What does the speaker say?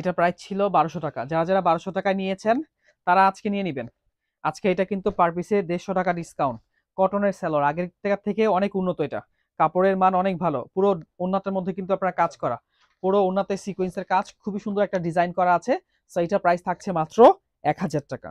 এটা প্রায় ছিল বারোশো টাকা যারা যারা বারোশো টাকায় নিয়েছেন তারা আজকে নিয়ে নেবেন আজকে এটা কিন্তু পার পিসে দেড়শো টাকা ডিসকাউন্ট কটনের স্যালোর আগের থেকে অনেক উন্নত এটা কাপড়ের মান অনেক ভালো পুরো উন্নতের মধ্যে কিন্তু আপনার কাজ করা পুরো উন্নত সিকোয়েন্সের কাজ খুবই সুন্দর একটা ডিজাইন করা আছে সো এটা প্রাইস থাকছে মাত্র এক হাজার টাকা